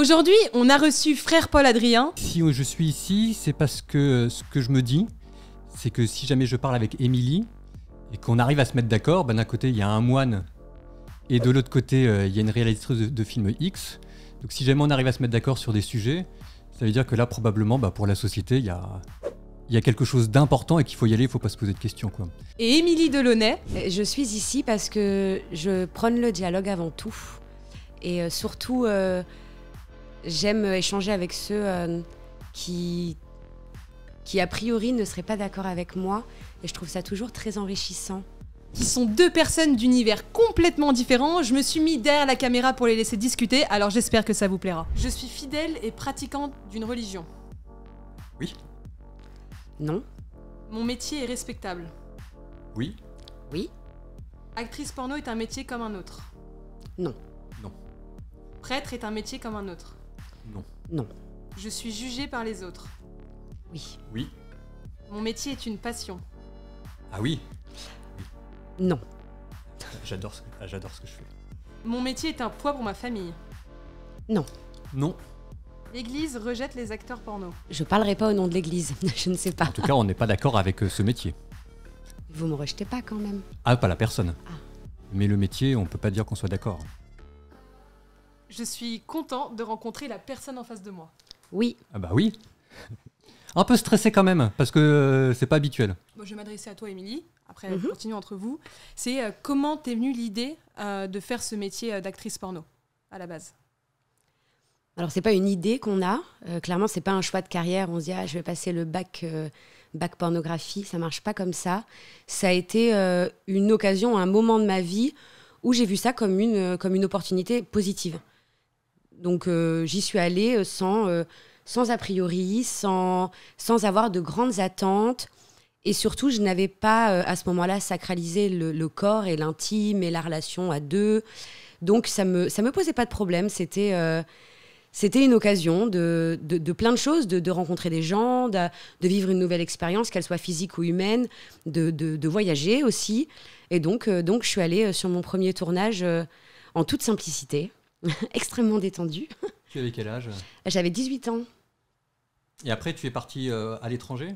Aujourd'hui, on a reçu frère Paul Adrien. Si je suis ici, c'est parce que euh, ce que je me dis, c'est que si jamais je parle avec Émilie et qu'on arrive à se mettre d'accord, ben d'un côté, il y a un moine et de l'autre côté, euh, il y a une réalisatrice de, de film X. Donc si jamais on arrive à se mettre d'accord sur des sujets, ça veut dire que là, probablement, ben, pour la société, il y a, quelque chose d'important et qu'il faut y aller, il ne faut pas se poser de questions. Quoi. Et Émilie Delaunay Je suis ici parce que je prône le dialogue avant tout. Et euh, surtout, j'aime échanger avec ceux euh, qui, qui, a priori, ne seraient pas d'accord avec moi. Et je trouve ça toujours très enrichissant. Qui sont deux personnes d'univers complètement différents. Je me suis mis derrière la caméra pour les laisser discuter, alors j'espère que ça vous plaira. Je suis fidèle et pratiquante d'une religion. Oui. Non. Mon métier est respectable. Oui. Oui. Actrice porno est un métier comme un autre. Non. Non. Prêtre est un métier comme un autre. Non. Non. Je suis jugée par les autres. Oui. Oui. Mon métier est une passion. Ah oui. Non. J'adore ce, que, ah, j'adore ce que je fais. Mon métier est un poids pour ma famille. Non. Non. L'église rejette les acteurs porno. Je parlerai pas au nom de l'église, je ne sais pas. En tout cas, on n'est pas d'accord avec euh, ce métier. Vous me rejetez pas quand même. Ah, pas la personne. Ah. Mais le métier, on peut pas dire qu'on soit d'accord je suis content de rencontrer la personne en face de moi. Oui. Ah bah oui. Un peu stressé quand même, parce que euh, c'est pas habituel. Bon, je vais m'adresser à toi, Émilie. Après, mhm. entre vous. C'est euh, comment t'es venue l'idée euh, de faire ce métier d'actrice porno, à la base Alors, c'est pas une idée qu'on a. clairement, c'est pas un choix de carrière. On se dit, ah, je vais passer le bac, bac pornographie. Ça marche pas comme ça. Ça a été une occasion, un moment de ma vie où j'ai vu ça comme une, comme une opportunité positive. Donc euh, j'y suis allée euh, euh, sans, a priori, sans, avoir de grandes attentes. Et surtout, je n'avais pas à ce moment-là sacralisé le, corps et l'intime et la relation à deux. Donc ça me me posait pas de problème. C'était une occasion de, plein de choses, de, rencontrer des gens, de, vivre une nouvelle expérience, qu'elle soit physique ou humaine, de, voyager aussi. Et donc, donc, je suis allée sur mon premier tournage en toute simplicité. extrêmement détendue. Tu avais quel âge J'avais 18 ans. Et après, tu es partie euh, à l'étranger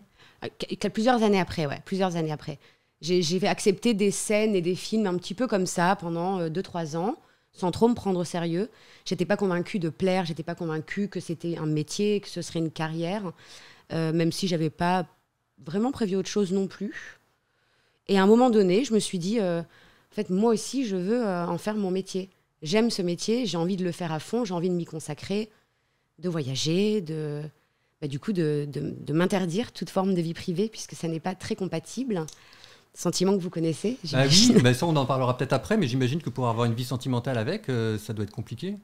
euh, Plusieurs années après, ouais, plusieurs années après. J'ai accepté des scènes et des films un petit peu comme ça pendant 2-3 euh, ans, sans trop me prendre au sérieux. J'étais pas convaincue de plaire, j'étais pas convaincue que c'était un métier, que ce serait une carrière, même si j'avais pas vraiment prévu autre chose non plus. Et à un moment donné, je me suis dit, en fait, moi aussi, je veux en faire mon métier j'aime ce métier, j'ai envie de le faire à fond, j'ai envie de m'y consacrer, de voyager, de, bah, du coup, de, m'interdire toute forme de vie privée, puisque ça n'est pas très compatible. Sentiment que vous connaissez bah Oui, mais ça on en parlera peut-être après, mais j'imagine que pour avoir une vie sentimentale avec, euh, ça doit être compliqué.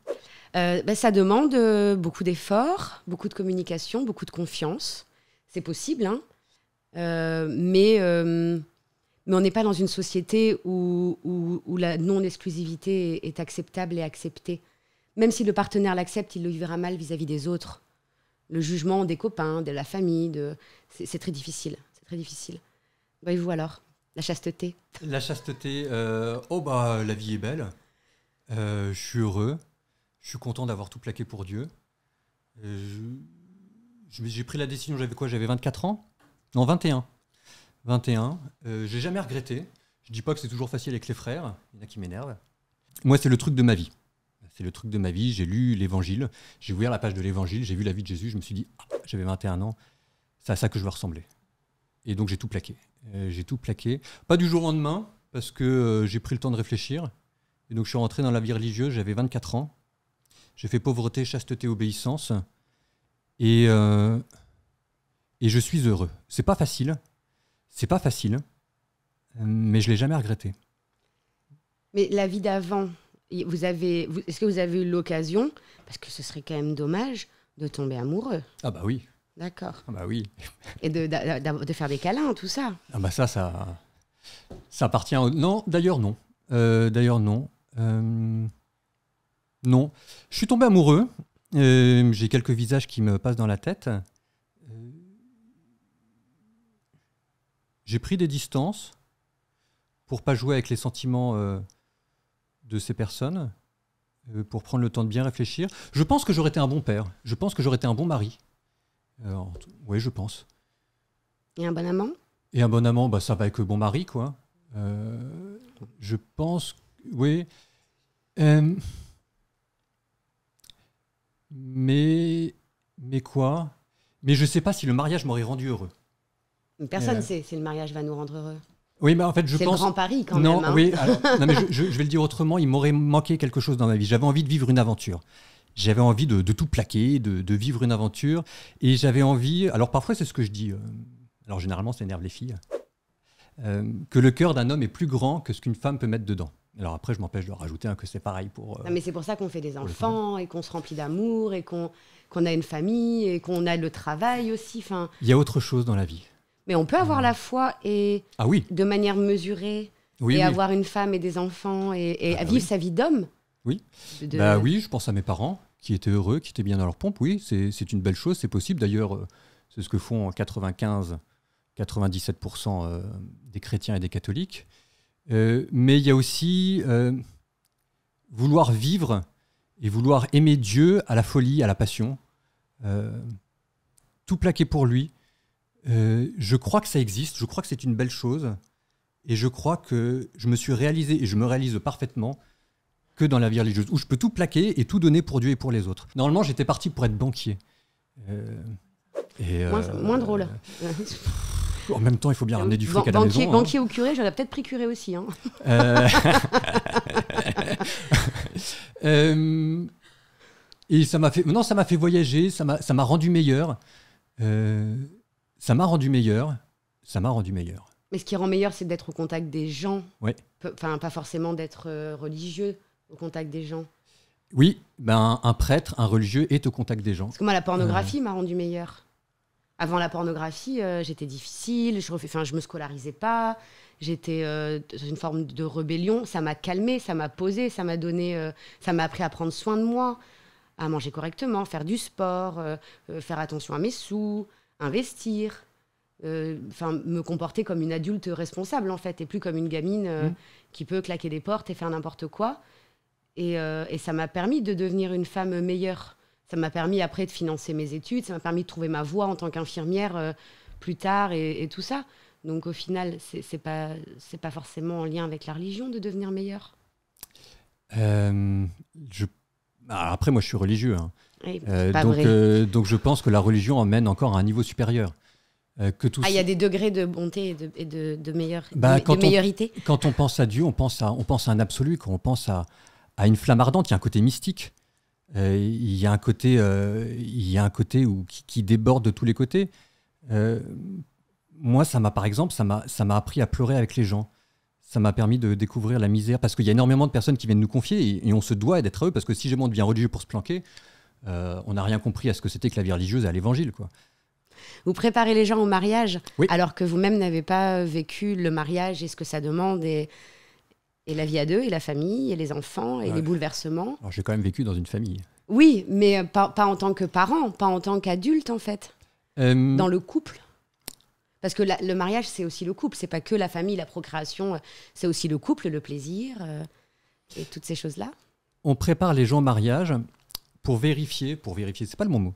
Euh, bah, ça demande euh, beaucoup d'efforts, beaucoup de communication, beaucoup de confiance. C'est possible, hein. mais mais on n'est pas dans une société où, la non-exclusivité est acceptable et acceptée. Même si le partenaire l'accepte, il le vivra mal vis-à-vis des autres. Le jugement des copains, de la famille, de... c'est très difficile. C'est très difficile. Voyez-vous bah, alors La chasteté. La chasteté. Euh, oh bah la vie est belle. Euh, je suis heureux. Je suis content d'avoir tout plaqué pour Dieu. Euh, j'ai pris la décision. J'avais quoi J'avais 24 ans. Non, 21. 21. Euh, j'ai jamais regretté. Je dis pas que c'est toujours facile avec les frères. Il y en a qui m'énervent. Moi, c'est le truc de ma vie. C'est le truc de ma vie. J'ai lu l'évangile. J'ai ouvert la page de l'évangile. J'ai vu la vie de Jésus. Je me suis dit, ah, j'avais 21 ans. C'est à ça que je veux ressembler. Et donc, j'ai tout plaqué. Euh, j'ai tout plaqué. Pas du jour au lendemain, parce que euh, j'ai pris le temps de réfléchir. Et donc, je suis rentré dans la vie religieuse. J'avais 24 ans. J'ai fait pauvreté, chasteté, obéissance. Et, et je suis heureux. C'est pas facile c'est pas facile, euh, mais je l'ai jamais regretté. Mais la vie d'avant, vous avez, est-ce que vous avez eu l'occasion, parce que ce serait quand même dommage, de tomber amoureux Ah bah oui. D'accord. Ah bah oui. Et de, faire des câlins, tout ça. Ah bah ça, ça, ça appartient. Au... Non, d'ailleurs non. Euh, d'ailleurs non. Euh, non. Je suis tombé amoureux. j'ai quelques visages qui me passent dans la tête. J'ai pris des distances pour pas jouer avec les sentiments euh, de ces personnes, euh, pour prendre le temps de bien réfléchir. Je pense que j'aurais été un bon père. Je pense que j'aurais été un bon mari. oui, je pense. Et un bon amant Et un bon amant, bah, ça va avec le bon mari, quoi. Euh, je pense, oui. mais, mais quoi Mais je ne sais pas si le mariage m'aurait rendu heureux. Personne ne sait si le mariage va nous rendre heureux. Oui, mais en fait, je pense. C'est grand pari quand même. Hein. Oui, non, mais je, vais le dire autrement, il m'aurait manqué quelque chose dans ma vie. J'avais envie de vivre une aventure. J'avais envie de, tout plaquer, de, vivre une aventure. Et j'avais envie. Alors, parfois, c'est ce que je dis. Euh, alors, généralement, ça énerve les filles. Euh, que le cœur d'un homme est plus grand que ce qu'une femme peut mettre dedans. Alors après, je m'empêche de rajouter que c'est pareil pour. Euh, non, mais c'est pour ça qu'on fait des enfants et qu'on se remplit d'amour et qu'on a une famille et qu'on a le travail aussi. Il y a autre chose dans la vie. Mais on peut avoir mm. la foi et ah de manière mesurée et avoir une femme et des enfants et, bah vivre sa vie d'homme. Oui. Bah oui, je pense à mes parents qui étaient heureux, qui étaient bien dans leur pompe. Oui, c'est une belle chose, c'est possible. D'ailleurs, euh, c'est ce que font 95, 97% euh, des chrétiens et des catholiques. Euh, mais il y a aussi vouloir vivre et vouloir aimer Dieu à la folie, à la passion. tout plaquer pour lui, euh, je crois que ça existe, je crois que c'est une belle chose, et je crois que je me suis réalisé, et je me réalise parfaitement, que dans la vie religieuse, où je peux tout plaquer et tout donner pour Dieu et pour les autres. Normalement, j'étais parti pour être banquier. Euh, euh, moins, drôle. en même temps, il faut bien ramener du fric à la banquier, maison. Hein. Banquier ou curé, j'aurais peut-être pris curé aussi. Hein. et ça m'a fait, non, ça m'a fait voyager, ça m'a rendu meilleur. Euh, ça m'a rendu meilleur. Ça m'a rendu meilleur. Mais ce qui rend meilleur, c'est d'être au contact des gens. Oui. Enfin, pas forcément d'être euh, religieux, au contact des gens. Oui, ben, un prêtre, un religieux est au contact des gens. Parce que moi, la pornographie euh. m'a rendu meilleur. Avant la pornographie, euh, j'étais difficile, je, refais, je me scolarisais pas, j'étais dans une forme de rébellion. Ça m'a calmé, ça m'a posé, ça m'a donné, ça m'a appris à prendre soin de moi, à manger correctement, faire du sport, faire attention à mes sous, investir, euh, enfin me comporter comme une adulte responsable en fait et plus comme une gamine euh, mm. qui peut claquer des portes et faire n'importe quoi euh, et, ça m'a permis de devenir une femme meilleure ça m'a permis après de financer mes études ça m'a permis de trouver ma voie en tant qu'infirmière plus tard et, tout ça donc au final c'est pas pas forcément en lien avec la religion de devenir meilleure ah, après moi je suis religieux hein. Euh, donc, euh, donc, je pense que la religion emmène encore à un niveau supérieur. Euh, que tout ah, il y a des degrés de bonté et de, de, bah, quand meilleurité. quand on pense à Dieu, on pense à, on pense à un absolu, quand on pense à, à une flamme ardente, il y a un côté mystique. il y a un côté, il y a un côté où, qui, déborde de tous les côtés. moi, ça m'a, par exemple, ça m'a appris à pleurer avec les gens ça m'a permis de découvrir la misère parce qu'il y a énormément de personnes qui viennent nous confier et, on se doit d'être eux parce que si je monte bien religieux pour se planquer, euh, on n'a rien compris à ce que c'était que la vie religieuse et à l'évangile. quoi. Vous préparez les gens au mariage, alors que vous-même n'avez pas euh, vécu le mariage et ce que ça demande, et, et la vie à deux, et la famille, et les enfants, et les bouleversements. j'ai quand même vécu dans une famille. Oui, mais euh, pas, en tant que parent, pas en tant qu'adulte en fait, dans le couple. Parce que le mariage, c'est aussi le couple, c'est pas que la famille, la procréation, c'est aussi le couple, le plaisir, et toutes ces choses-là. On prépare les gens au mariage pour vérifier, pour vérifier, c'est pas le bon mot,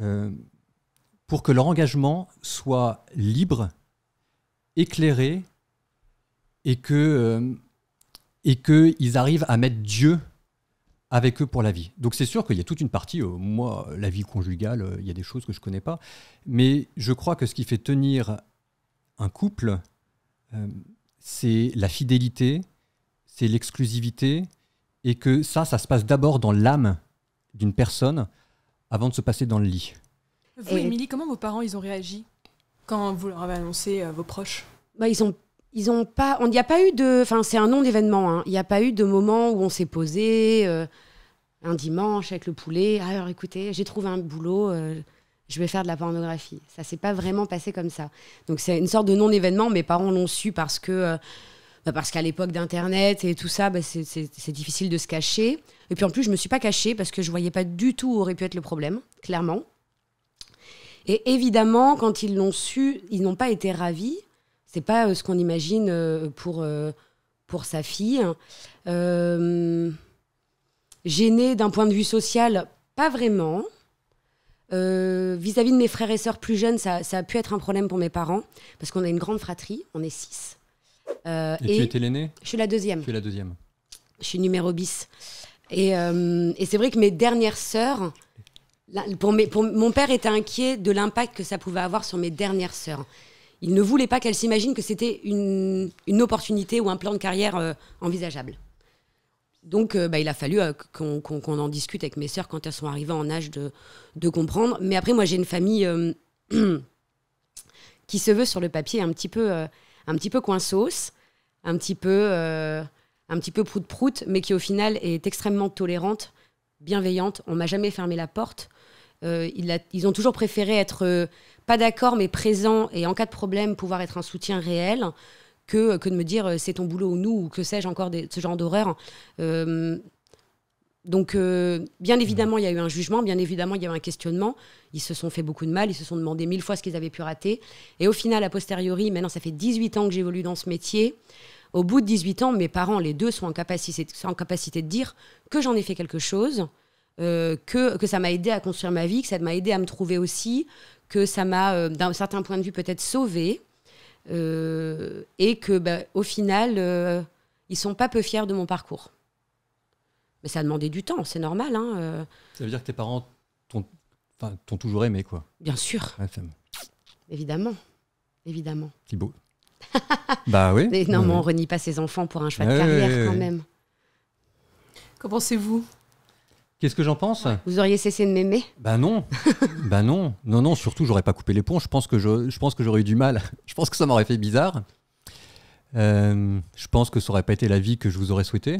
euh, pour que leur engagement soit libre, éclairé, et que euh, et que qu'ils arrivent à mettre Dieu avec eux pour la vie. Donc c'est sûr qu'il y a toute une partie, euh, moi, la vie conjugale, il y a des choses que je ne connais pas, mais je crois que ce qui fait tenir un couple, c'est la fidélité, c'est l'exclusivité, et que ça, ça se passe d'abord dans l'âme d'une personne avant de se passer dans le lit. Vous, Émilie, comment vos parents ils ont réagi quand vous leur avez annoncé euh, vos proches bah, Ils ont ils ont pas, il n'y a pas eu de, enfin c'est un nom d'événement, hein. il n'y a pas eu de moment où on s'est posé euh, un dimanche avec le poulet. Ah, alors écoutez, j'ai trouvé un boulot, euh, je vais faire de la pornographie. Ça s'est pas vraiment passé comme ça. Donc c'est une sorte de non événement. Mes parents l'ont su parce que bah, parce qu'à l'époque d'Internet et tout ça, bah, c'est difficile de se cacher. Et puis en plus, je ne me suis pas cachée parce que je ne voyais pas du tout où aurait pu être le problème, clairement. Et évidemment, quand ils l'ont su, ils n'ont pas été ravis. C'est pas euh, ce qu'on imagine euh, pour, euh, pour sa fille. gênée d'un point de vue social, pas vraiment. Vis-à-vis de mes frères et sœurs plus jeunes, ça, ça, a pu être un problème pour mes parents, parce qu'on a une grande fratrie, on est six. Euh, et, tu étais l'aînée Je suis la deuxième. Tu es la deuxième. Je suis numéro bis. Et, euh, c'est vrai que mes dernières sœurs, pour pour, mon père était inquiet de l'impact que ça pouvait avoir sur mes dernières sœurs. Il ne voulait pas qu'elles s'imaginent que c'était une, opportunité ou un plan de carrière euh, envisageable. Donc, bah, il a fallu qu'on en discute avec mes sœurs quand elles sont arrivées en âge de, de comprendre. Mais après, moi, j'ai une famille qui se veut sur le papier un petit peu un petit peu coin sauce, un petit peu, euh, un petit peu prout prout, mais qui au final est extrêmement tolérante, bienveillante. On m'a jamais fermé la porte. Euh, ils ont toujours préféré être euh, pas d'accord mais présent et en cas de problème pouvoir être un soutien réel que, que de me dire c'est ton boulot ou nous ou que sais-je encore de ce genre d'horreur. Donc, euh, bien évidemment, il y a eu un jugement, bien évidemment, il y a eu un questionnement. Ils se sont fait beaucoup de mal, ils se sont demandé mille fois ce qu'ils avaient pu rater. Et au final, a posteriori, maintenant, ça fait 18 ans que j'évolue dans ce métier. Au bout de 18 ans, mes parents, les deux, sont en capacité, de dire que j'en ai fait quelque chose, euh, que, ça m'a aidé à construire ma vie, que ça m'a aidé à me trouver aussi, que ça m'a, euh, d'un certain point de vue, peut-être sauvé. et que, bah, au final, ils sont pas peu fiers de mon parcours. Mais ça a demandé du temps, c'est normal. Hein, euh. Ça veut dire que tes parents t'ont toujours aimé, quoi. Bien sûr. Évidemment. Évidemment. beau. bah oui. Mais non, mais on renie pas ses enfants pour un choix de carrière quand même. Qu'en pensez-vous Qu'est-ce que j'en pense Vous auriez cessé de m'aimer Bah non, Bah non, non non. Surtout, j'aurais pas coupé les ponts. Je pense que je, pense que j'aurais eu du mal. Je pense que ça m'aurait fait bizarre. Euh, je pense que ça aurait pas été la vie que je vous aurais souhaitée.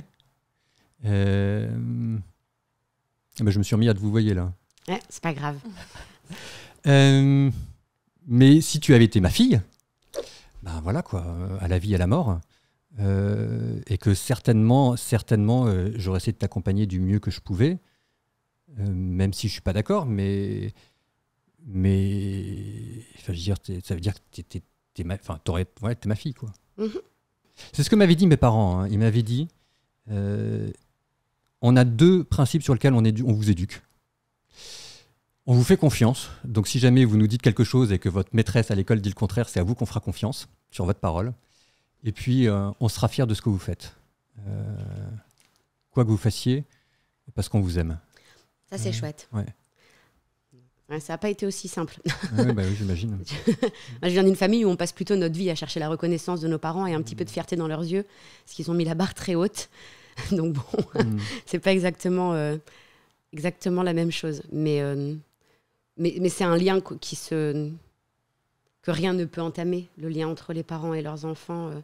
Euh, eh ben, je me suis remis à te vous voyez là. c'est pas grave. Euh, mais si tu avais été ma fille, ben voilà quoi, à la vie, à la mort. Euh, et que certainement, certainement, j'aurais essayé de t'accompagner du mieux que je pouvais, même si je suis pas d'accord, mais, mais, dire, ça veut dire que tu été ma, ouais, ma fille, quoi. Mm-hmm. C'est ce que m'avaient dit mes parents. Hein. Ils m'avaient dit, on a deux principes sur lesquels on, on vous éduque. On vous fait confiance. Donc, si jamais vous nous dites quelque chose et que votre maîtresse à l'école dit le contraire, c'est à vous qu'on fera confiance sur votre parole. Et puis, euh, on sera fier de ce que vous faites. Euh, quoi que vous fassiez, parce qu'on vous aime. Ça, c'est euh, chouette. Ouais. ça n'a pas été aussi simple. Ouais, bah oui, j'imagine. je viens d'une famille où on passe plutôt notre vie à chercher la reconnaissance de nos parents et un petit peu de fierté dans leurs yeux, parce qu'ils ont mis la barre très haute. Donc bon, hmm. c'est pas exactement, euh, exactement la même chose. Mais, euh, mais, c'est un lien qui se, que rien ne peut entamer, le lien entre les parents et leurs enfants, euh,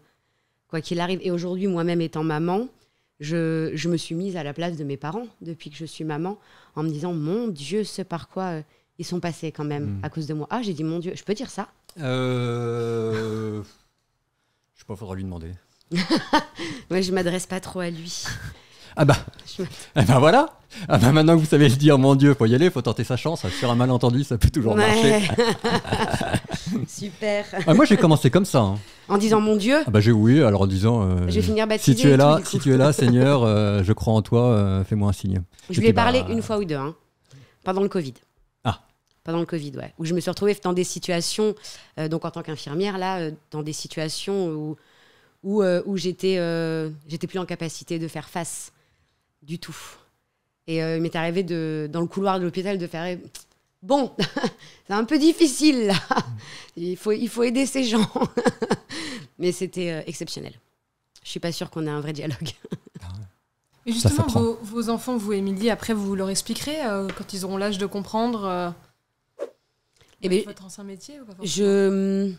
quoi qu'il arrive. Et aujourd'hui, moi-même étant maman, je, je, me suis mise à la place de mes parents depuis que je suis maman, en me disant, mon Dieu, ce par quoi ils sont passés quand même hmm. à cause de moi. Ah, j'ai dit, mon Dieu, je peux dire ça Je sais pas, faudra lui demander. Moi, je m'adresse pas trop à lui. Ah bah, eh ben voilà. Ah bah maintenant que vous savez le dire, mon Dieu, faut y aller, faut tenter sa chance. Sur un malentendu, ça peut toujours marcher. Super. Ah, moi j'ai commencé comme ça. Hein. En disant mon Dieu, Ah bah j'ai oui, alors en disant. Euh, si tu es là, si tu es là, Seigneur, euh, je crois en toi, euh, fais-moi un signe. je lui ai parlé une fois ou deux, hein, pendant le Covid. Ah. Pendant le Covid, ouais. Où je me suis retrouvée dans des situations, donc en tant qu'infirmière, là, dans des situations où euh, où, j'étais euh, j'étais plus en capacité de faire face du tout. Et euh, il m'est arrivé de, dans le couloir de l'hôpital de faire eh, bon, c'est un peu difficile là. Mm. Il faut il faut aider ces gens. Mais c'était exceptionnel. Je suis pas sûre qu'on ait un vrai dialogue. Et ah justement, vos, enfants, vous, Émilie, après, vous leur expliquerez quand ils auront l'âge de comprendre eh ben, votre ancien métier Je hum,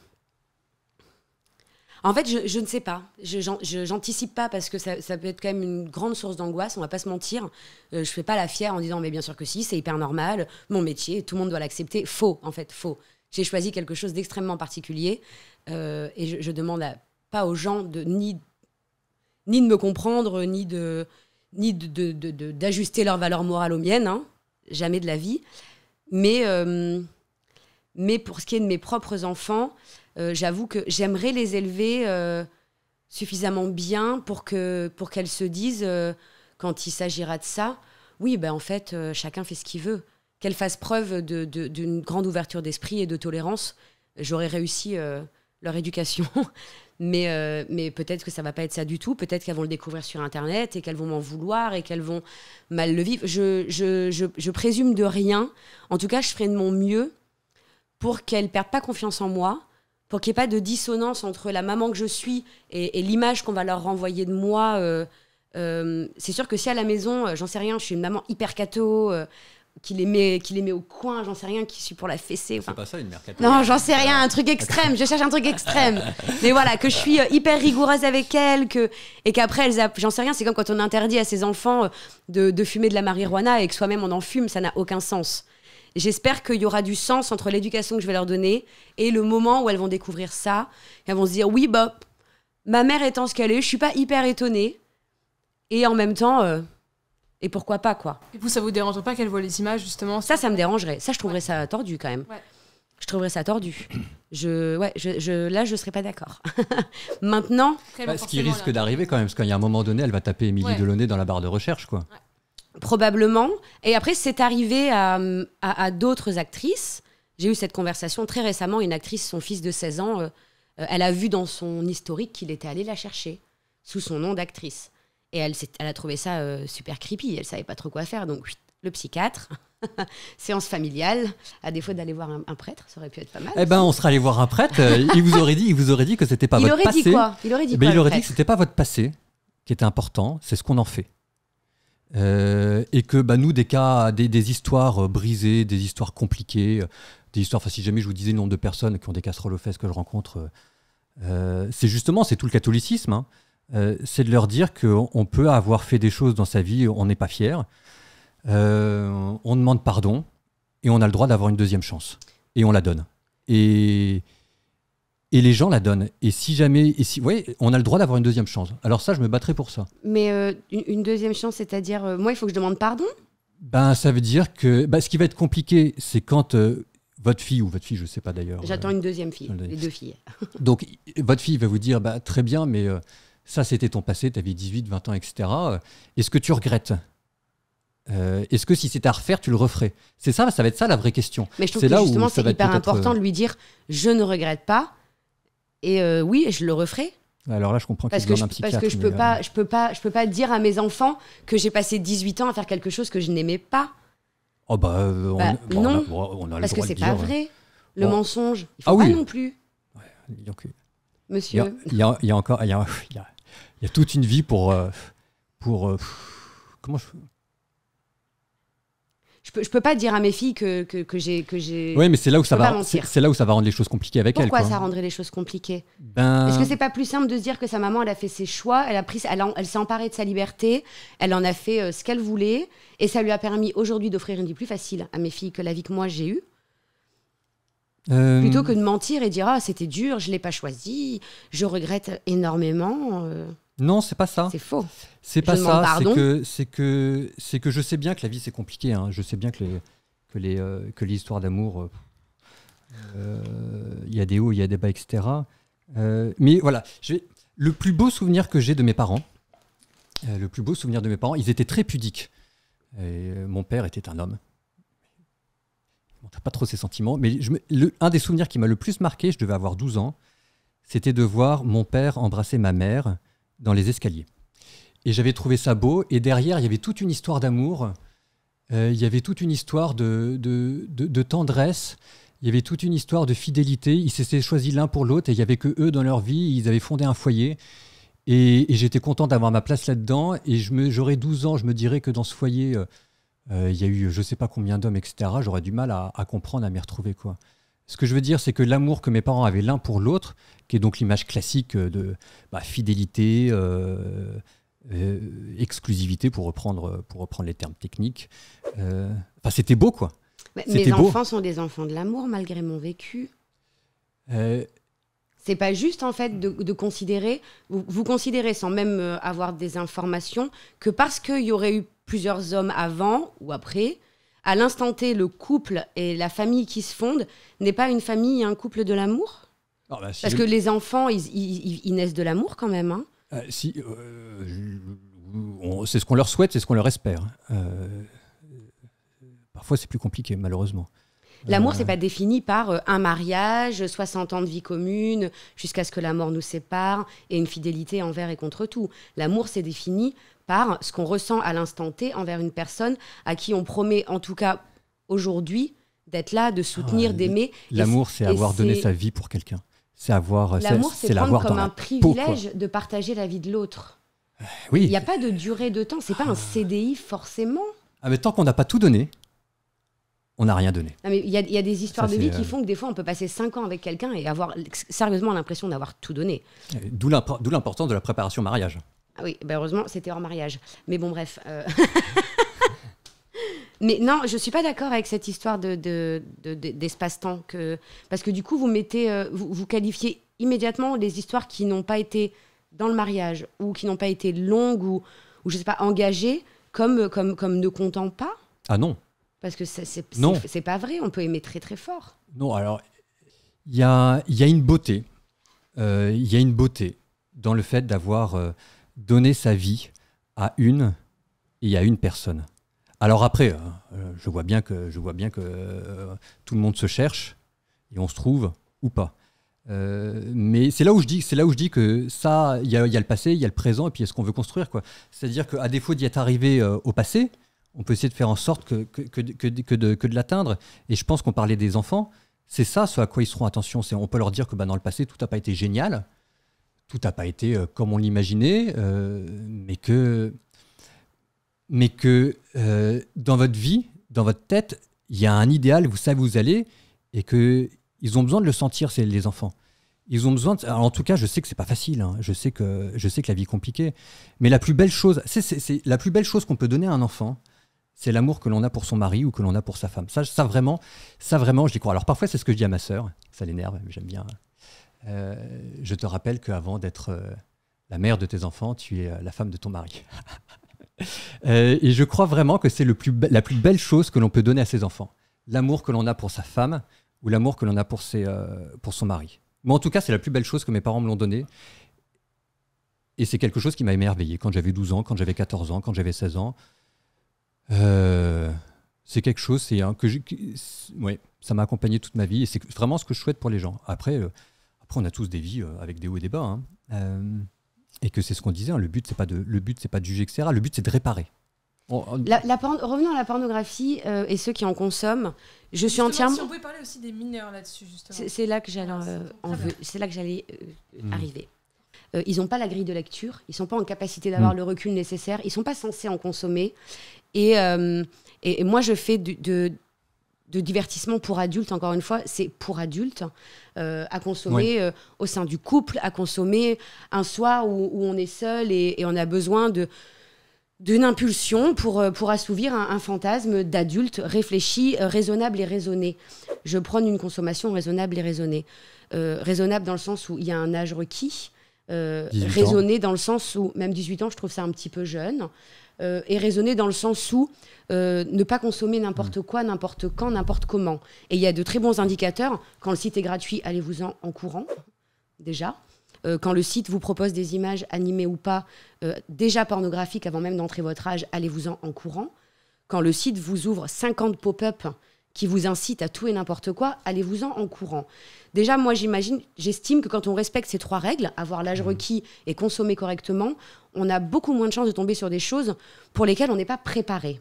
en fait, je, ne sais pas. Je n'anticipe pas parce que ça, peut être quand même une grande source d'angoisse, on va pas se mentir. Je euh, je fais pas la fière en disant mais bien sûr que si, c'est hyper normal, mon métier, tout le monde doit l'accepter. Faux, en fait, faux. J'ai choisi quelque chose d'extrêmement particulier euh, et je, ne demande pas aux gens de ni, de me comprendre, ni de ni d'ajuster de, leur valeur morale aux miennes, hein. jamais de la vie. Mais, euh, mais pour ce qui est de mes propres enfants, euh, j'avoue que j'aimerais les élever euh, suffisamment bien pour que pour qu'elles se disent euh, quand il s'agira de ça, oui, ben en fait, chacun fait ce qu'il veut. qu'elles fassent preuve d'une grande ouverture d'esprit et de tolérance, j'aurais réussi leur éducation. mais mais peut-être que ça va pas être ça du tout. Peut-être qu'elles vont le découvrir sur Internet et qu'elles vont m'en vouloir et qu'elles vont mal le vivre. Je, je, je, je, présume de rien. En tout cas, je ferai de mon mieux pour qu'elles perdent pas confiance en moi, pour qu'il n'y ait pas de dissonance entre la maman que je suis et, l'image qu'on va leur renvoyer de moi. Euh, euh, c'est sûr que si à la maison, euh, j'en sais rien, je suis une maman hyper cato qui les met au coin j'en sais rien qui suis pour la fessée c'est pas ça une mère non j'en sais rien un truc extrême je cherche un truc extrême mais voilà que je suis hyper rigoureuse avec elles et qu'après j'en sais rien c'est comme quand on interdit à ses enfants de, de fumer de la marijuana et que soi-même on en fume ça n'a aucun sens J'espère qu'il y aura du sens entre l'éducation que je vais leur donner et le moment où elles vont découvrir ça. Elles vont se dire oui, bah, ma mère étant ce qu'elle est, je suis pas hyper étonnée. Et en même temps, euh, et pourquoi pas, quoi. Et vous, ça vous dérange pas qu'elles voient les images, justement Ça, ça me dérangerait. Ça, je trouverais ça tordu, quand même. Je trouverais ça tordu. Je, ouais, je, je, là, je serais pas d'accord. Maintenant... Bah, bah, ce qui risque d'arriver, quand même, parce qu'il y a un moment donné, elle va taper Émilie Delaunay dans la barre de recherche, quoi probablement. Et après, c'est arrivé à, d'autres actrices. J'ai eu cette conversation très récemment. Une actrice, son fils de 16 ans, euh, euh, elle a vu dans son historique qu'il était allé la chercher sous son nom d'actrice. Et elle, elle, a trouvé ça euh, super creepy. Elle savait pas trop quoi faire. Donc, le psychiatre, séance familiale, à défaut d'aller voir un, prêtre, ça aurait pu être pas mal. Eh ben, on serait allé voir un prêtre. il vous aurait dit, il vous aurait dit que c'était pas votre passé. Il aurait dit eh ben, quoi Il aurait dit, il aurait dit que c'était pas votre passé qui était important. C'est ce qu'on en fait. Euh, et que bah, nous, des cas, des, histoires euh, brisées, des histoires compliquées, euh, des histoires, enfin, si jamais je vous disais le nombre de personnes qui ont des casseroles aux fesses que je rencontre, c'est justement, c'est tout le catholicisme, hein. c'est de leur dire qu'on peut avoir fait des choses dans sa vie, on n'est pas fier, on demande pardon, et on a le droit d'avoir une deuxième chance, et on la donne. Et, et les gens la donnent. Et si jamais, et si, ouais, on a le droit d'avoir une deuxième chance. Alors ça, je me battrai pour ça. Mais euh, une, deuxième chance, c'est-à-dire, euh, moi, il faut que je demande pardon Ben, ça veut dire que, ben, ce qui va être compliqué, c'est quand euh, votre fille ou votre fille, je ne sais pas d'ailleurs. J'attends une deuxième fille, les deux filles. Donc, votre fille va vous dire, bah, très bien, mais ça, c'était ton passé, tu avais 18, 20 ans, etc. Est-ce que tu regrettes Est-ce que si c'était à refaire, tu le referais C'est ça, ça va être ça la vraie question. Mais je trouve que justement, c'est hyper important de lui dire je ne regrette pas, et euh, oui, je le referai. Alors là, je comprends qu'il que je, un Parce que je peux pas, je peux pas, je peux pas dire à mes enfants que j'ai passé 18 ans à faire quelque chose que je n'aimais pas. Oh bah, euh, bah on, non, parce que ce que c'est pas hein. vrai. Le mensonge, il faut ah, pas non plus. Euh, Monsieur, il y, a, encore, il y a, y a, toute une vie pour, pour comment je, je je peux pas dire à mes filles que, que, j'ai que j'ai. Oui, mais c'est là où ça va. C'est là où ça va rendre les choses compliquées avec elles. Pourquoi ça rendrait les choses compliquées ben... Est-ce que n'est pas plus simple de se dire que sa maman, elle a fait ses choix, elle a pris, elle, elle s'est emparée de sa liberté, elle en a fait euh, ce qu'elle voulait, et ça lui a permis aujourd'hui d'offrir une vie plus facile à mes filles que la vie que moi j'ai eue. Plutôt euh que de mentir et dire ah c'était dur, je l'ai pas choisi, je regrette énormément. Euh. Non, c'est pas ça. C'est faux. C'est pas ça. C'est que, c'est que, c'est que je sais bien que la vie c'est compliqué. Hein. Je sais bien que les, que les, euh, que histoires d'amour, euh, euh, il y a des hauts, il y a des bas, etc. mais voilà, le plus beau souvenir que j'ai de mes parents, le plus beau souvenir de mes parents, ils étaient très pudiques. mon père était un homme. On n'a pas trop ses sentiments, mais un des souvenirs qui m'a le plus marqué, je devais avoir 12 ans, c'était de voir mon père embrasser ma mère dans les escaliers. Et j'avais trouvé ça beau. Et derrière, il y avait toute une histoire d'amour. Euh, il y avait toute une histoire de, tendresse. Il y avait toute une histoire de fidélité. Ils s'étaient choisis l'un pour l'autre et il n'y avait que eux dans leur vie. Ils avaient fondé un foyer. Et, j'étais content d'avoir ma place là-dedans. Et j'aurais 12 ans, je me dirais que dans ce foyer, euh, euh, il y a eu je ne sais pas combien d'hommes, etc. J'aurais du mal à, comprendre, à m'y retrouver. quoi. Ce que je veux dire, c'est que l'amour que mes parents avaient l'un pour l'autre, qui est donc l'image classique de bah, fidélité, euh, euh, exclusivité, pour reprendre, pour reprendre les termes techniques, euh, c'était beau, quoi. mes enfants sont des enfants de l'amour, malgré mon vécu. C'est pas juste en fait de, considérer, vous, considérez sans même avoir des informations que parce qu'il y aurait eu plusieurs hommes avant ou après, à l'instant T, le couple et la famille qui se fondent n'est pas une famille et un couple de l'amour ah, bah, Parce que les enfants, ils, naissent de l'amour quand même. Hein. Euh, si, euh, c'est ce qu'on leur souhaite, c'est ce qu'on leur espère. Hein. Euh, parfois, c'est plus compliqué, malheureusement. L'amour, c'est pas défini par un mariage, 60 ans de vie commune, jusqu'à ce que la mort nous sépare, et une fidélité envers et contre tout. L'amour, c'est défini par ce qu'on ressent à l'instant T envers une personne à qui on promet, en tout cas aujourd'hui, d'être là, de soutenir, ah, d'aimer. L'amour, c'est avoir donné sa vie pour quelqu'un. C'est avoir. L'amour, c'est prendre comme un privilège de partager la vie de l'autre. Eh oui. Il n'y a pas de durée de temps. C'est pas un CDI forcément. Ah, mais tant qu'on n'a pas tout donné, on n'a rien donné. Il y, a des histoires de vie qui euh, font que des fois, on peut passer 5 ans avec quelqu'un et avoir sérieusement l'impression d'avoir tout donné. Eh, d'où l'importance de la préparation mariage. Ah oui, ben heureusement, c'était hors mariage. Mais bon, bref. Euh. Mais non, je suis pas d'accord avec cette histoire de, d'espace-temps. que... Parce que du coup, vous, mettez, euh, vous, vous, qualifiez immédiatement les histoires qui n'ont pas été dans le mariage ou qui n'ont pas été longues ou, ou je sais pas, engagées comme, comme, comme ne comptant pas. Ah non. Parce que c'est, c'est, pas vrai, on peut aimer très très fort. Non, alors, il y a, y a une beauté. Euh, il y a une beauté dans le fait d'avoir donner sa vie à une et à une personne. Alors après, euh, euh, je vois bien que, je vois bien que euh, tout le monde se cherche et on se trouve ou pas. mais c'est là où je dis, c'est là où je dis que ça, il y, a le passé, il y a le présent, et puis il ce qu'on veut construire, quoi. C'est-à-dire qu'à défaut d'y être arrivé au passé, on peut essayer de faire en sorte que, que, de, l'atteindre. Et je pense qu'on parlait des enfants, c'est ça ce à quoi ils seront attention. on peut leur dire que bah, dans le passé tout n'a pas été génial, tout n'a pas été euh, comme on l'imaginait, euh, mais que, mais que euh, dans votre vie, dans votre tête, il y a un idéal, vous savez où vous allez, et qu'ils ont besoin de le sentir, c'est les enfants. Ils ont besoin. en tout cas, je sais que c'est pas facile. Hein. je sais que je sais que la vie est compliquée. Mais la plus belle chose, c'est la plus belle chose qu'on peut donner à un enfant, c'est l'amour que l'on a pour son mari ou que l'on a pour sa femme. Ça, ça vraiment, ça vraiment, je dis crois. Alors parfois, c'est ce que je dis à ma sœur. Ça l'énerve. mais J'aime bien euh, je te rappelle qu'avant d'être euh, la mère de tes enfants, tu es euh, la femme de ton mari. et je crois vraiment que c'est plus la plus belle chose que l'on peut donner à ses enfants. L'amour que l'on a pour sa femme ou l'amour que l'on a pour, ses, pour son mari. Mais en tout cas, c'est la plus belle chose que mes parents me l'ont donnée. Et c'est quelque chose qui m'a émerveillé quand j'avais 12 ans, quand j'avais 14 ans, quand j'avais 16 ans. c'est quelque chose que, que ça m'a accompagné toute ma vie et c'est vraiment ce que je souhaite pour les gens. Après, après, on a tous des vies euh, avec des hauts et des bas. Hein. Euh, et que c'est ce qu'on disait, hein, le but, c'est pas de, le but, c'est pas de juger, etc. Le but, c'est de réparer. La, Revenons à la pornographie euh, et ceux qui en consomment. Je suis justement, entièrement. Si on pouvait parler aussi des mineurs là-dessus, justement. C'est là que j'allais, c'est là que j'allais arriver. ils n'ont pas la grille de lecture, ils ne sont pas en capacité d'avoir mm. le recul nécessaire, ils ne sont pas censés en consommer. Et, et, moi, je fais de, de divertissement pour adultes, encore une fois, c'est pour adultes euh, à consommer euh, au sein du couple, à consommer un soir où, on est seul et, on a besoin de d'une impulsion pour, euh, pour assouvir un, fantasme d'adulte réfléchi, raisonnable et raisonné. Je prends une consommation raisonnable et raisonnée. raisonnable dans le sens où il y a un âge requis, raisonné dans le sens où, même 18 ans, je trouve ça un petit peu jeune et euh, est dans le sens où euh, ne pas consommer n'importe mm. quoi, n'importe quand, n'importe comment. Et il y a de très bons indicateurs. Quand le site est gratuit, allez-vous-en en courant, déjà. Euh, quand le site vous propose des images animées ou pas, déjà pornographiques avant même d'entrer votre âge, allez-vous-en en courant. Quand le site vous ouvre 50 pop-up qui vous incitent à tout et n'importe quoi, allez-vous-en en courant. Déjà, moi, j'imagine, j'estime que quand on respecte ces trois règles, avoir l'âge mm. requis et consommer correctement, on a beaucoup moins de chances de tomber sur des choses pour lesquelles on n'est pas préparé.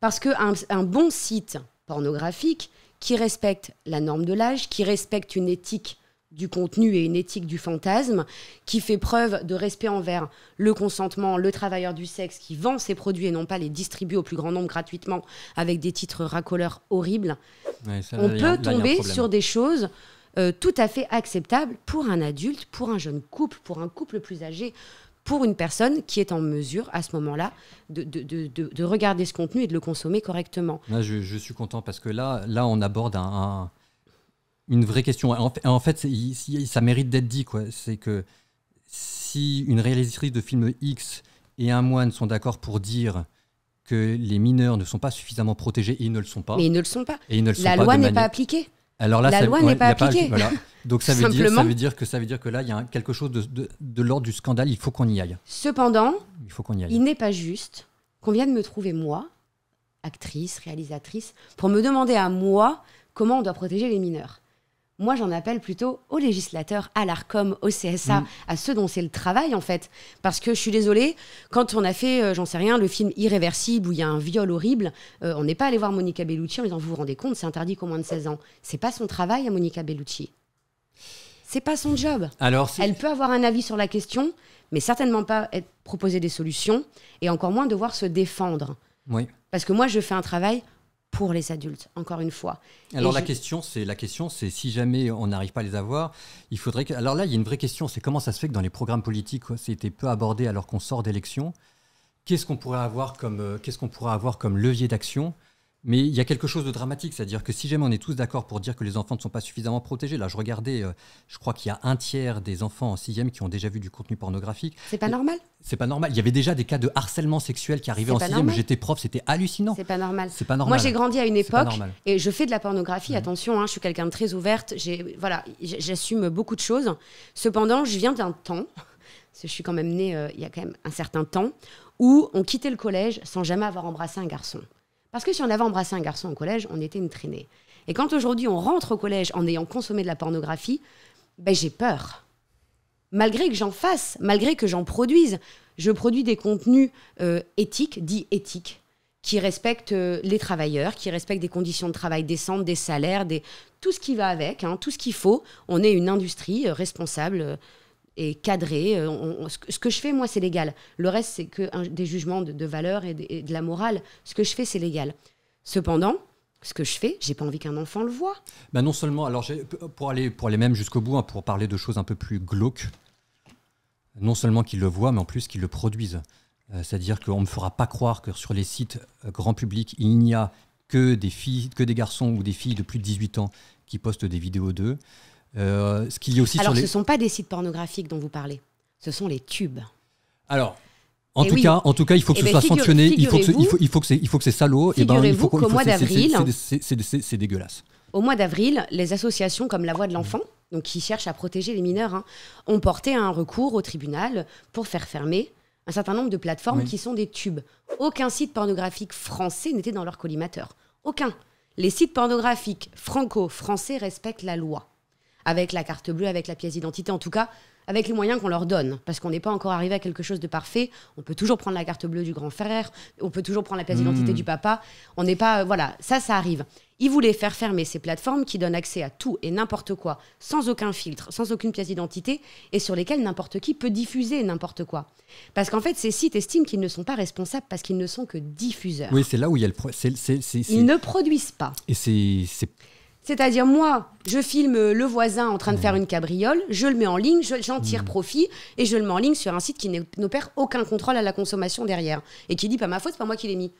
Parce qu'un un bon site pornographique qui respecte la norme de l'âge, qui respecte une éthique du contenu et une éthique du fantasme, qui fait preuve de respect envers le consentement, le travailleur du sexe qui vend ses produits et non pas les distribue au plus grand nombre gratuitement avec des titres racoleurs horribles. on peut tomber sur des choses euh, tout à fait acceptables pour un adulte, pour un jeune couple, pour un couple plus âgé, pour une personne qui est en mesure à ce moment-là de, de, de, regarder ce contenu et de le consommer correctement. Là, je, suis content parce que là, là on aborde un, une vraie question. En, fait, ça mérite d'être dit. C'est que si une réalisatrice de film X et un moine sont d'accord pour dire que les mineurs ne sont pas suffisamment protégés, et ils ne le sont pas. Mais ils ne le sont pas. Et La loi n'est pas appliquée. Alors là, la loi n'est pas appliquée. Donc ça veut, dire, ça que ça veut dire que là, il y a quelque chose de, de l'ordre du scandale. Il faut qu'on y aille. Cependant, il faut qu'on y aille. Il n'est pas juste qu'on vienne me trouver moi, actrice, réalisatrice, pour me demander à moi comment on doit protéger les mineurs. Moi, j'en appelle plutôt aux législateurs, à l'ARCOM, au CSA, mm. à ceux dont c'est le travail, en fait. Parce que je suis désolée, quand on a fait, euh, j'en sais rien, le film Irréversible, où il y a un viol horrible, euh, on n'est pas allé voir Monica Bellucci en disant Vous vous rendez compte, c'est interdit qu'au moins de 16 ans. C'est pas son travail à Monica Bellucci. C'est pas son job. Alors, Elle peut avoir un avis sur la question, mais certainement pas être, proposer des solutions, et encore moins devoir se défendre. Oui. Parce que moi, je fais un travail pour les adultes, encore une fois. Alors la, question, c'est, la question, c'est si jamais on n'arrive pas à les avoir, il faudrait que... Alors là, il y a une vraie question, c'est comment ça se fait que dans les programmes politiques, c'était peu abordé alors qu'on sort d'élection Qu'est-ce qu'on pourrait avoir comme, euh, qu'est-ce qu'on pourrait avoir comme levier d'action mais il y a quelque chose de dramatique, c'est-à-dire que si jamais on est tous d'accord pour dire que les enfants ne sont pas suffisamment protégés, là je regardais, euh, je crois qu'il y a un tiers des enfants en 6 sixième qui ont déjà vu du contenu pornographique. C'est pas normal C'est pas normal. Il y avait déjà des cas de harcèlement sexuel qui arrivaient en sixième. J'étais prof, c'était hallucinant. C'est pas normal. C'est pas normal. Moi j'ai grandi à une époque et je fais de la pornographie. Mhm. Attention, hein, je suis quelqu'un de très ouverte. J'ai voilà, j'assume beaucoup de choses. Cependant, je viens d'un temps. Je suis quand même née euh, il y a quand même un certain temps où on quittait le collège sans jamais avoir embrassé un garçon. Parce que si on avait embrassé un garçon au collège, on était une traînée. Et quand aujourd'hui on rentre au collège en ayant consommé de la pornographie, ben j'ai peur. Malgré que j'en fasse, malgré que j'en produise, je produis des contenus euh, éthiques, dits éthiques, qui respectent euh, les travailleurs, qui respectent des conditions de travail décentes, des salaires, des... tout ce qui va avec, hein, tout ce qu'il faut. On est une industrie euh, responsable et cadré. Euh, ce que je fais, moi, c'est légal. Le reste, c'est que des jugements de, valeur et de, la morale. Ce que je fais, c'est légal. Cependant, ce que je fais, j'ai pas envie qu'un enfant le voie. Ben non seulement, alors pour aller, pour aller même jusqu'au bout, hein, pour parler de choses un peu plus glauques, non seulement qu'il le voient, mais en plus qu'ils le produisent. Euh, c'est-à-dire qu'on ne me fera pas croire que sur les sites euh, grand public, il n'y a que des filles, que des garçons ou des filles de plus de 18 ans qui postent des vidéos d'eux. Euh, ce qu'il y aussi Alors, ce ne sont pas des sites pornographiques dont vous parlez, ce sont les tubes. Alors, eh en, tout, cas, en tout cas, il faut que eh ce ben, soit sanctionné, il faut que, il, que il faut que c'est salaud. Eh ben, qu'au mois d'avril, c'est dégueulasse. Au mois d'avril, les associations comme La Voix de l'Enfant, donc qui cherchent à protéger les mineurs, hein, ont porté un recours au tribunal pour faire fermer un certain nombre de plateformes qui sont des tubes. Aucun site pornographique français n'était dans leur collimateur. Aucun. Les sites pornographiques franco-français respectent la loi avec la carte bleue, avec la pièce d'identité, en tout cas avec les moyens qu'on leur donne, parce qu'on n'est pas encore arrivé à quelque chose de parfait. On peut toujours prendre la carte bleue du grand frère, on peut toujours prendre la pièce d'identité hmm. du papa. On n'est pas, euh, voilà, ça, ça arrive. Ils voulaient faire fermer ces plateformes qui donnent accès à tout et n'importe quoi, sans aucun filtre, sans aucune pièce d'identité, et sur lesquelles n'importe qui peut diffuser n'importe quoi. Parce qu'en fait, ces sites estiment qu'ils ne sont pas responsables parce qu'ils ne sont que diffuseurs. Oui, c'est là où il y a le Ils ne produisent pas. Et c'est c'est-à-dire, moi, je filme le voisin en train de faire mmh. une cabriole, je le mets en ligne, j'en tire mmh. profit et je le mets en ligne sur un site qui n'opère aucun contrôle à la consommation derrière et qui dit pas ma faute, c'est pas moi qui l'ai mis.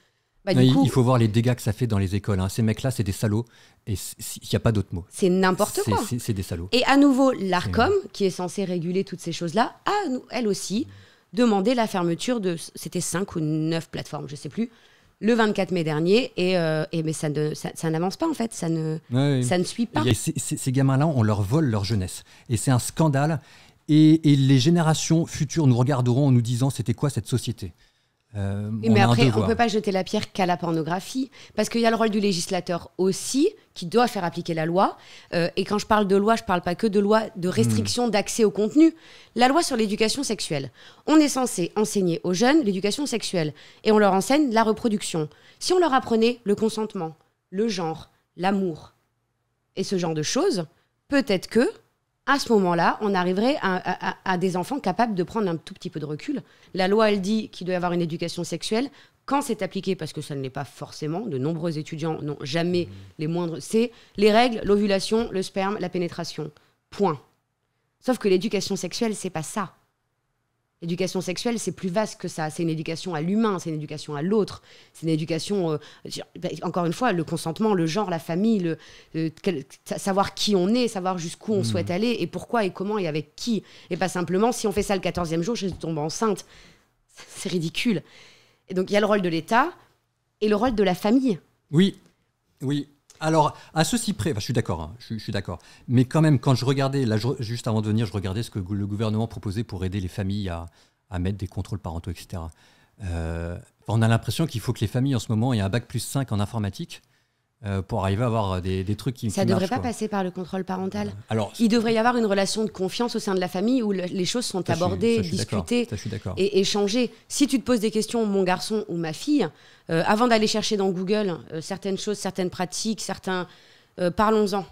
Bah, il faut voir les dégâts que ça fait dans les écoles. Hein. Ces mecs-là, c'est des salauds. Et il n'y a pas d'autre mot. C'est n'importe quoi. C'est des salauds. Et à nouveau, l'ARCOM, mmh. qui est censé réguler toutes ces choses-là, a, elle aussi, demandé la fermeture de. C'était 5 ou 9 plateformes, je ne sais plus le 24 mai dernier. Et, euh, mais ça ça, n'avance pas en fait, ça ne ça ne suit pas. ces, ces gamins-là, on leur vole leur jeunesse et c'est un scandale. Et, les générations futures nous regarderont en nous disant c'était quoi cette société. Euh, mais, mais après, on ne peut pas jeter la pierre qu'à la pornographie, parce qu'il y a le rôle du législateur aussi, qui doit faire appliquer la loi. Euh, et quand je parle de loi, je ne parle pas que de loi de hmm. restriction d'accès au contenu. La loi sur l'éducation sexuelle. On est censé enseigner aux jeunes l'éducation sexuelle et on leur enseigne la reproduction. Si on leur apprenait le consentement, le genre, l'amour et ce genre de choses, peut-être que à ce moment-là, on arriverait à, à, des enfants capables de prendre un tout petit peu de recul. La loi, elle dit qu'il doit y avoir une éducation sexuelle. Quand c'est appliqué, parce que ça ne l'est pas forcément, de nombreux étudiants n'ont jamais mmh. les moindres. C'est les règles, l'ovulation, le sperme, la pénétration. Point. Sauf que l'éducation sexuelle, c'est pas ça. L'éducation sexuelle, c'est plus vaste que ça. C'est une éducation à l'humain, c'est une éducation à l'autre, c'est une éducation, euh, bah, encore une fois, le consentement, le genre, la famille, euh, savoir qui on est, savoir jusqu'où on mmh. souhaite aller et pourquoi et comment et avec qui. Et pas simplement, si on fait ça le 14e jour, je tombe enceinte. C'est ridicule. Et donc il y a le rôle de l'État et le rôle de la famille. Oui, oui. Alors, à ceci près, enfin, je suis d'accord, hein, je, suis d'accord. Mais quand même, quand je regardais, juste avant de venir, je regardais ce que le gouvernement proposait pour aider les familles à, mettre des contrôles parentaux, etc. Euh, on a l'impression qu'il faut que les familles, en ce moment, aient un bac plus 5 en informatique euh, pour arriver à avoir euh, des, trucs qui Ça ne devrait pas passer par le contrôle parental. Euh, Il devrait y avoir une relation de confiance au sein de la famille où les choses sont abordées, discutées et échangées. Si tu te poses des questions, mon garçon ou ma fille, avant d'aller chercher dans Google certaines choses, certaines pratiques, certains... Parlons-en.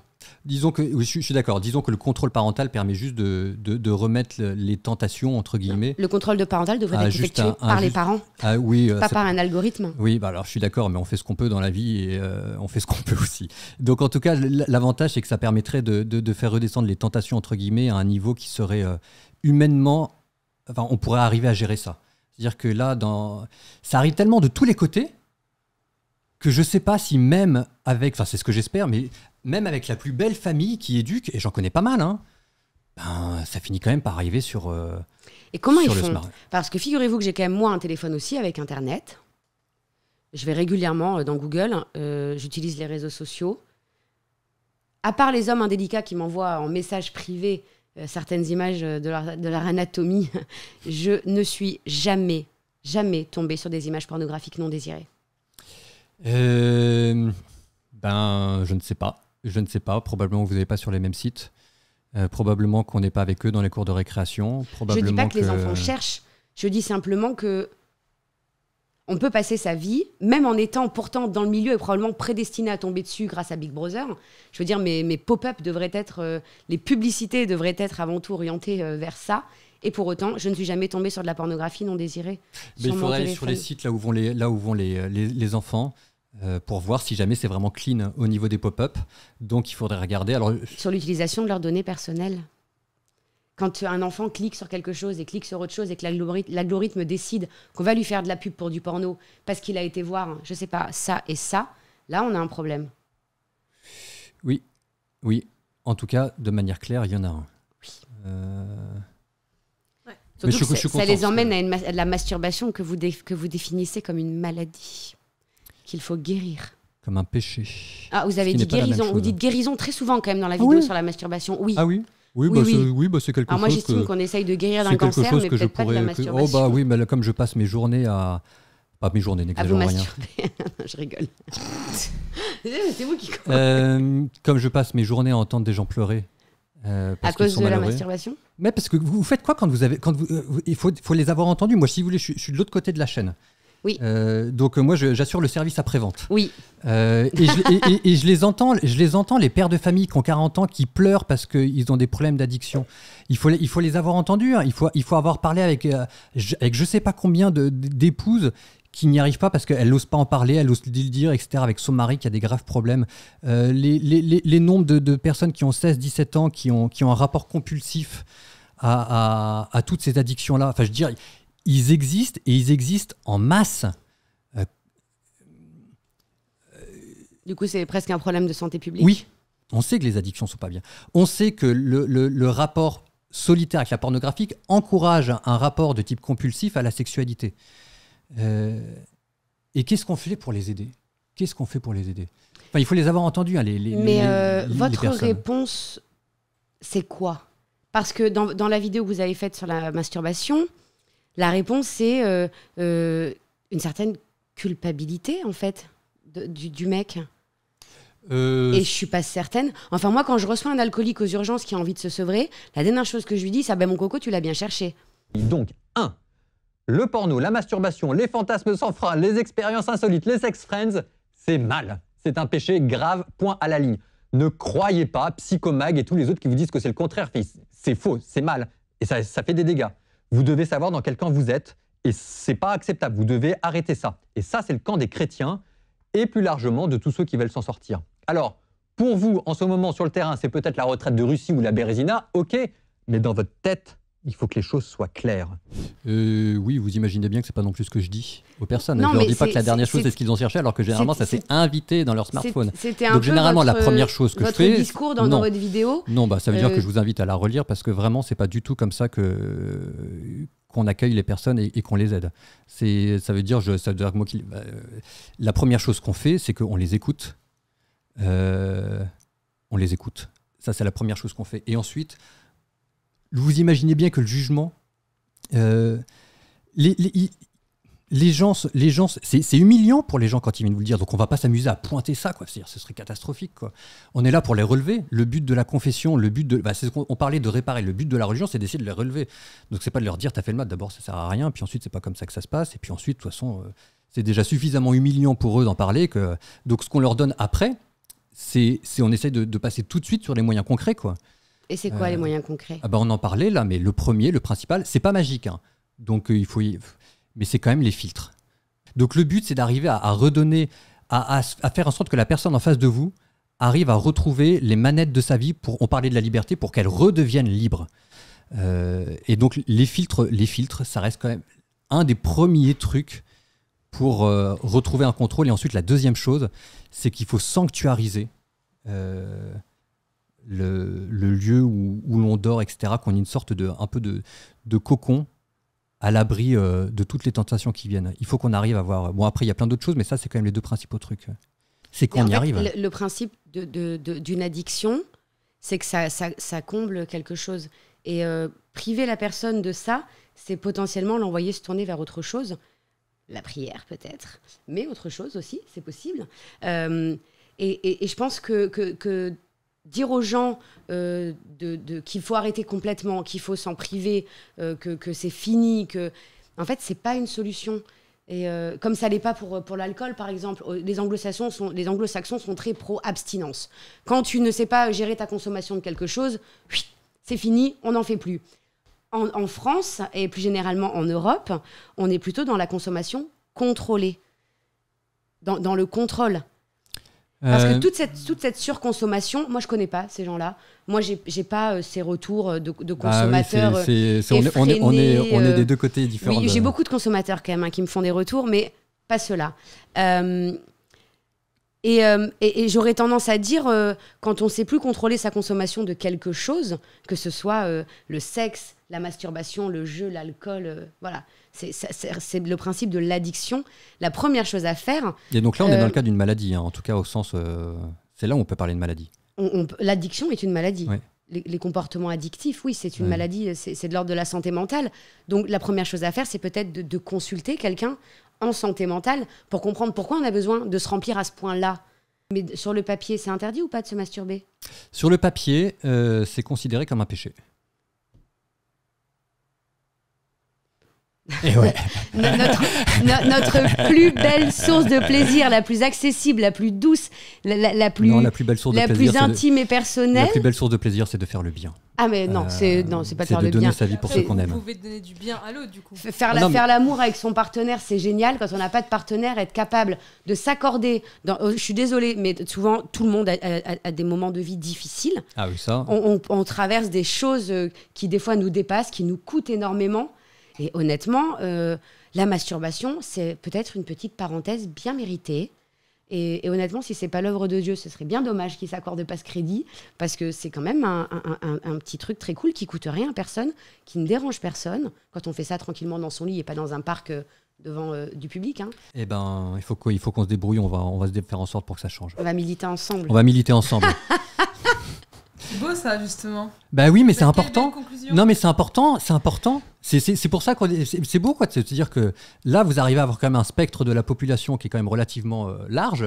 Disons que, je, suis d'accord, disons que le contrôle parental permet juste de, de, remettre les tentations, entre guillemets. Le contrôle de parental devrait ah, être effectué par les parents, ah oui, euh, pas par un algorithme. Oui, bah, alors je suis d'accord, mais on fait ce qu'on peut dans la vie et euh, on fait ce qu'on peut aussi. Donc en tout cas, l'avantage, c'est que ça permettrait de, de, faire redescendre les tentations, entre guillemets, à un niveau qui serait euh, humainement... Enfin, on pourrait arriver à gérer ça. C'est-à-dire que là, dans... ça arrive tellement de tous les côtés que je ne sais pas si même avec, enfin c'est ce que j'espère, mais même avec la plus belle famille qui éduque, et j'en connais pas mal, hein, ben, ça finit quand même par arriver sur. Euh, et comment ils font Parce que figurez-vous que j'ai quand même moi un téléphone aussi avec Internet. Je vais régulièrement euh, dans Google, euh, j'utilise les réseaux sociaux. À part les hommes indélicats qui m'envoient en message privé certaines images de leur, de leur anatomie, je ne suis jamais, jamais tombée sur des images pornographiques non désirées. Euh, ben, je ne sais pas. Je ne sais pas. Probablement vous n'êtes pas sur les mêmes sites. Euh, probablement qu'on n'est pas avec eux dans les cours de récréation. je ne dis pas que, les enfants cherchent. Je dis simplement que on peut passer sa vie, même en étant pourtant dans le milieu et probablement prédestiné à tomber dessus grâce à Big Brother. Je veux dire, mes, mes pop-up devraient être, euh, les publicités devraient être avant tout orientées vers ça. Et pour autant, je ne suis jamais tombée sur de la pornographie non désirée. Mais il faudrait aller sur les sites là où vont les, là où vont les, les enfants. Euh, pour voir si jamais c'est vraiment clean au niveau des pop-up. Donc il faudrait regarder. Alors, sur l'utilisation de leurs données personnelles quand un enfant clique sur quelque chose et clique sur autre chose et que l'algorithme décide qu'on va lui faire de la pub pour du porno parce qu'il a été voir, je sais pas, ça et ça, là on a un problème. Oui, oui. En tout cas, de manière claire, il y en a un. Oui. Euh, ça, les emmène à, la masturbation que vous définissez comme une maladie qu'il faut guérir. Comme un péché. Ah, vous avez dit guérison. Vous dites guérison très souvent quand même dans la ah vidéo sur la masturbation. Oui. Ah oui oui, oui, bah, c'est oui, bah quelque Alors chose. moi, j'estime qu'on essaye de guérir d'un cancer, chose mais que je pas de la masturbation. Oh, bah oui, mais comme je passe mes journées à. Pas mes journées, n'exagère rien. je rigole. c'est vous qui euh, Comme je passe mes journées à entendre des gens pleurer. Euh, à cause de la masturbation Mais parce que vous, faites quoi quand vous avez. Quand vous, euh, il faut, faut, les avoir entendus. Moi, si vous voulez, je suis de l'autre côté de la chaîne. Oui. Euh, donc euh, moi, j'assure le service après-vente. Oui. Euh, et, je, les entends, je les entends, les pères de famille qui ont 40 ans, qui pleurent parce qu'ils ont des problèmes d'addiction. Il faut, il faut les avoir entendus. Hein. Il, faut, il faut avoir parlé avec, avec je sais pas combien d'épouses qui n'y arrivent pas parce qu'elles n'osent pas en parler, elles osent le dire, etc. Avec son mari qui a des graves problèmes. les, nombres de, personnes qui ont 16, 17 ans, qui ont, qui ont un rapport compulsif à, à toutes ces addictions-là. Enfin, je dirais ils existent et ils existent en masse. du coup, c'est presque un problème de santé publique. Oui, on sait que les addictions sont pas bien. On sait que le, rapport solitaire avec la pornographie encourage un rapport de type compulsif à la sexualité. Euh, et qu'est-ce qu'on fait pour les aider Qu'est-ce qu'on fait pour les aider enfin, Il faut les avoir entendus. Hein, les, Mais euh, votre réponse, c'est quoi Parce que dans, dans, la vidéo que vous avez faite sur la masturbation, la réponse, c'est euh, euh, une certaine culpabilité, en fait, du, mec. Euh, et je suis pas certaine. Enfin, moi, quand je reçois un alcoolique aux urgences qui a envie de se sevrer, la dernière chose que je lui dis, c'est ah ben mon coco, tu l'as bien cherché. Donc, 1. Le porno, la masturbation, les fantasmes sans frein, les expériences insolites, les sex friends, c'est mal. C'est un péché grave, point à la ligne. Ne croyez pas Psychomag et tous les autres qui vous disent que c'est le contraire. C'est faux, c'est mal. Et ça fait des dégâts vous devez savoir dans quel camp vous êtes, et c'est pas acceptable, vous devez arrêter ça. Et ça, c'est le camp des chrétiens, et plus largement de tous ceux qui veulent s'en sortir. Alors, pour vous, en ce moment, sur le terrain, c'est peut-être la retraite de Russie ou la Bérésina, ok, mais dans votre tête, il faut que les choses soient claires. Euh, oui, vous imaginez bien que c'est pas non plus ce que je dis aux personnes. Je je leur dis pas que la dernière chose c'est ce qu'ils ont cherché, alors que généralement ça s'est invité dans leur smartphone. C'était Donc généralement la première chose que je fais. discours dans, dans, votre vidéo. Non, bah ça veut dire que euh, je vous invite à la relire parce que vraiment c'est pas du tout comme ça que qu'on accueille les personnes et, qu'on les aide. C'est ça veut dire je moi qui, bah, euh, la première chose qu'on fait c'est qu'on les écoute. on les écoute. Ça c'est la première chose qu'on fait. Et ensuite vous imaginez bien que le jugement, euh, les, gens, les gens c'est humiliant pour les gens quand ils viennent vous le dire. Donc on va pas s'amuser à pointer ça, quoi. C'est-à-dire, ce serait catastrophique, On est là pour les relever. Le but de la confession, le but de, bah, parlait de réparer. Le but de la religion, c'est d'essayer de les relever. Donc c'est pas de leur dire, t'as fait le mal. D'abord, ça sert à rien. Puis ensuite, c'est pas comme ça que ça se passe. Et puis ensuite, de toute façon, euh, c'est déjà suffisamment humiliant pour eux d'en parler que. Donc ce qu'on leur donne après, c'est on essaye de, de passer tout de suite sur les moyens concrets, quoi. Et c'est quoi les euh, moyens concrets ah bah, On en parlait là, mais le premier, le principal, c'est pas magique. Hein. Donc euh, il faut Mais c'est quand même les filtres. Donc le but, c'est d'arriver à, redonner, à, faire en sorte que la personne en face de vous arrive à retrouver les manettes de sa vie. Pour, on parlait de la liberté pour qu'elle redevienne libre. Euh, et donc les filtres, les filtres, ça reste quand même un des premiers trucs pour retrouver un contrôle. Et ensuite, la deuxième chose, c'est qu'il faut sanctuariser le, lieu où, l'on dort, etc., qu'on ait une sorte de, un peu de, cocon à l'abri euh, de toutes les tentations qui viennent. Il faut qu'on arrive à voir. Bon, après, il y a plein d'autres choses, mais ça, c'est quand même les deux principaux trucs. C'est qu'on y arrive. Le, principe d'une addiction, c'est que ça, comble quelque chose. Et euh, priver la personne de ça, c'est potentiellement l'envoyer se tourner vers autre chose. La prière, peut-être, mais autre chose aussi, c'est possible. Euh, et, je pense que dire aux gens euh, de, qu'il faut arrêter complètement, qu'il faut s'en priver, euh, que, c'est fini, que en fait n'est pas une solution. Et euh, comme ça n'est pas pour, pour l'alcool par exemple, les anglo-saxons sont les anglo-saxons sont très pro abstinence. Quand tu ne sais pas gérer ta consommation de quelque chose, c'est fini, on n'en fait plus. En, France et plus généralement en Europe, on est plutôt dans la consommation contrôlée, dans, dans le contrôle. Parce que euh, toute cette, toute cette surconsommation, moi je connais pas ces gens-là. Moi j'ai, n'ai pas euh, ces retours euh, de, bah consommateurs. on, est, on, est, des deux côtés différents. j'ai beaucoup de consommateurs quand même hein, qui me font des retours, mais pas ceux-là. et, et, j'aurais tendance à dire, quand on sait plus contrôler sa consommation de quelque chose, que ce soit le sexe, la masturbation, le jeu, l'alcool, voilà, c'est le principe de l'addiction. La première chose à faire. Et donc là, on est dans le euh, cas d'une maladie, hein, en tout cas au sens. Euh, c'est là où on peut parler de maladie. L'addiction est une maladie. Les, comportements addictifs, oui, c'est une maladie, c'est de l'ordre de la santé mentale. Donc la première chose à faire, c'est peut-être de, consulter quelqu'un en santé mentale pour comprendre pourquoi on a besoin de se remplir à ce point-là. Mais sur le papier, c'est interdit ou pas de se masturber Sur le papier, euh, c'est considéré comme un péché. ouais. notre, plus belle source de plaisir, la plus accessible, la plus douce, la, plus, la plus, intime et personnelle. La plus belle source de plaisir, c'est de faire le bien. Ah mais non, c'est euh, pas de faire de donner sa vie pour ceux qu'on aime. Vous pouvez donner du bien à l'autre du coup. Faire l'amour avec son partenaire, c'est génial. Quand on n'a pas de partenaire, être capable de s'accorder. Dans... Oh, je suis désolée, mais souvent tout le monde a, des moments de vie difficiles. Ah oui ça. on traverse des choses euh, qui des fois nous dépassent, qui nous coûtent énormément. Et honnêtement, euh, la masturbation, c'est peut-être une petite parenthèse bien méritée. Et, honnêtement, si c'est pas l'œuvre de Dieu, ce serait bien dommage qu'il s'accorde pas ce crédit, parce que c'est quand même un, petit truc très cool qui coûte rien à personne, qui ne dérange personne, quand on fait ça tranquillement dans son lit et pas dans un parc euh, devant euh, du public. Hein. Eh ben, il faut qu'on se débrouille, on va, on va se faire en sorte pour que ça change. On va militer ensemble. On va militer ensemble. C'est beau ça, justement. Bah oui, mais c'est important. Non, mais c'est important, c'est important. C'est pour ça que c'est beau, quoi. C'est-à-dire que là, vous arrivez à avoir quand même un spectre de la population qui est quand même relativement euh, large.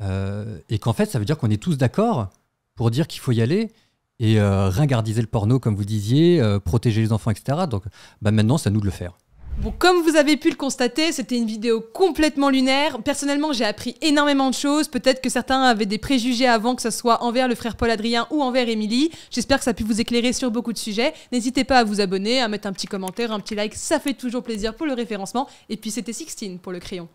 Euh, et qu'en fait, ça veut dire qu'on est tous d'accord pour dire qu'il faut y aller et euh, ringardiser le porno, comme vous disiez, protéger les enfants, etc. Donc bah, maintenant, c'est à nous de le faire. Bon, comme vous avez pu le constater, c'était une vidéo complètement lunaire. Personnellement, j'ai appris énormément de choses. Peut-être que certains avaient des préjugés avant, que ce soit envers le frère Paul Adrien ou envers Émilie. J'espère que ça a pu vous éclairer sur beaucoup de sujets. N'hésitez pas à vous abonner, à mettre un petit commentaire, un petit like. Ça fait toujours plaisir pour le référencement. Et puis, c'était Sixtine pour le crayon.